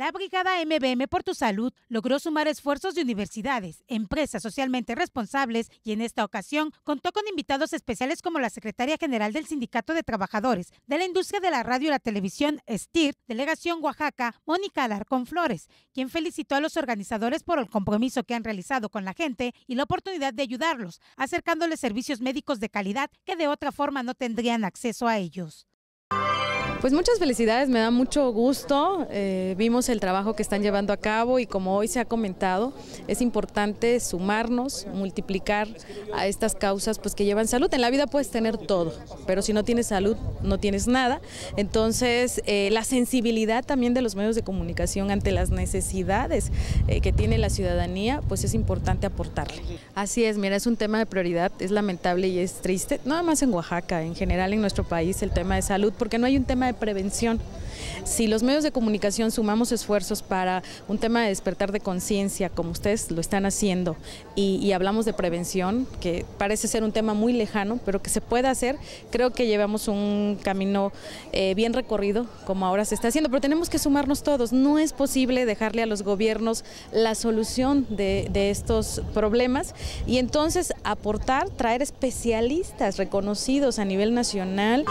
La Brigada MBM por tu Salud logró sumar esfuerzos de universidades, empresas socialmente responsables y en esta ocasión contó con invitados especiales como la Secretaria General del Sindicato de Trabajadores de la Industria de la Radio y la Televisión, STIR, Delegación Oaxaca, Mónica Alarcón Flores, quien felicitó a los organizadores por el compromiso que han realizado con la gente y la oportunidad de ayudarlos, acercándoles servicios médicos de calidad que de otra forma no tendrían acceso a ellos. Pues muchas felicidades, me da mucho gusto. Eh, vimos el trabajo que están llevando a cabo y como hoy se ha comentado, es importante sumarnos, multiplicar a estas causas pues que llevan salud. En la vida puedes tener todo, pero si no tienes salud no tienes nada. Entonces eh, la sensibilidad también de los medios de comunicación ante las necesidades eh, que tiene la ciudadanía, pues es importante aportarle. Así es, mira, es un tema de prioridad, es lamentable y es triste, nada más en Oaxaca, en general en nuestro país el tema de salud, porque no hay un tema de prevención. Si los medios de comunicación sumamos esfuerzos para un tema de despertar de conciencia, como ustedes lo están haciendo, y, hablamos de prevención, que parece ser un tema muy lejano, pero que se puede hacer, creo que llevamos un camino eh, bien recorrido, como ahora se está haciendo, pero tenemos que sumarnos todos. No es posible dejarle a los gobiernos la solución de estos problemas y entonces aportar, traer especialistas reconocidos a nivel nacional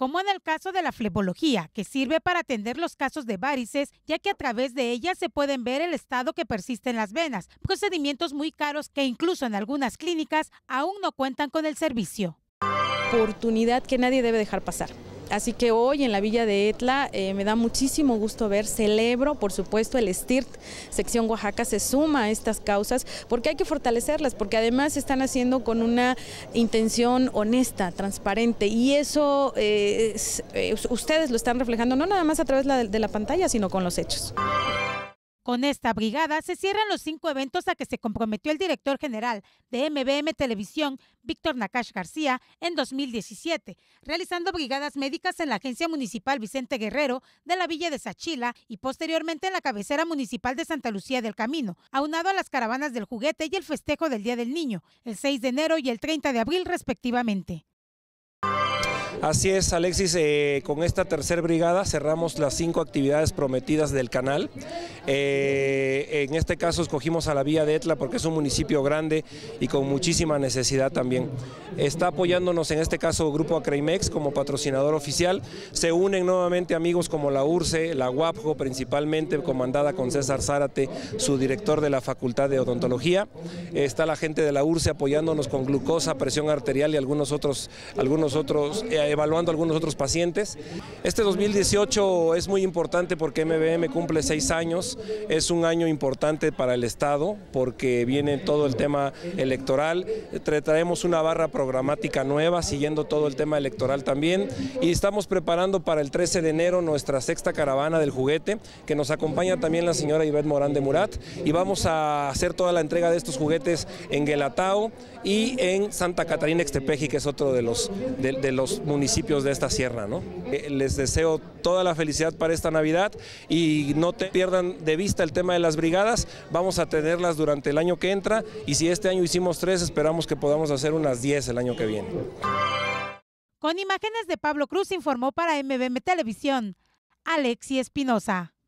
como en el caso de la flebología, que sirve para atender los casos de varices, ya que a través de ella se pueden ver el estado que persiste las venas, procedimientos muy caros que incluso en algunas clínicas aún no cuentan con el servicio. Oportunidad que nadie debe dejar pasar. Así que hoy en la Villa de Etla eh, me da muchísimo gusto ver, celebro, por supuesto, el STIRT, sección Oaxaca, se suma a estas causas porque hay que fortalecerlas, porque además se están haciendo con una intención honesta, transparente y eso eh, eh, ustedes lo están reflejando no nada más a través de la pantalla, sino con los hechos. Con esta brigada se cierran los cinco eventos a que se comprometió el director general de MBM Televisión, Víctor Nakash García, en 2017, realizando brigadas médicas en la Agencia Municipal Vicente Guerrero de la Villa de Sachila y posteriormente en la cabecera municipal de Santa Lucía del Camino, aunado a las caravanas del juguete y el festejo del Día del Niño, el 6 de enero y el 30 de abril respectivamente. Así es, Alexis, eh, con esta tercera brigada cerramos las cinco actividades prometidas del canal. Eh, en este caso escogimos a la Vía de Etla porque es un municipio grande y con muchísima necesidad también. Está apoyándonos en este caso Grupo Acreimex como patrocinador oficial. Se unen nuevamente amigos como la URCE, la UAPJO principalmente, comandada con César Zárate, su director de la Facultad de Odontología. Está la gente de la URCE apoyándonos con glucosa, presión arterial y algunos otros, algunos otros eh, evaluando algunos otros pacientes. Este 2018 es muy importante porque MBM cumple seis años, es un año importante para el Estado porque viene todo el tema electoral, traemos una barra programática nueva siguiendo todo el tema electoral también y estamos preparando para el 13 de enero nuestra sexta caravana del juguete que nos acompaña también la señora Ivette Morán de Murat y vamos a hacer toda la entrega de estos juguetes en Guelatao y en Santa Catarina Extepeji que es otro de los municipios de esta sierra. Eh, les deseo toda la felicidad para esta Navidad y no te pierdan de vista el tema de las brigadas, vamos a tenerlas durante el año que entra y si este año hicimos tres, esperamos que podamos hacer unas diez el año que viene. Con imágenes de Pablo Cruz informó para MBM Televisión, Alexi Espinosa.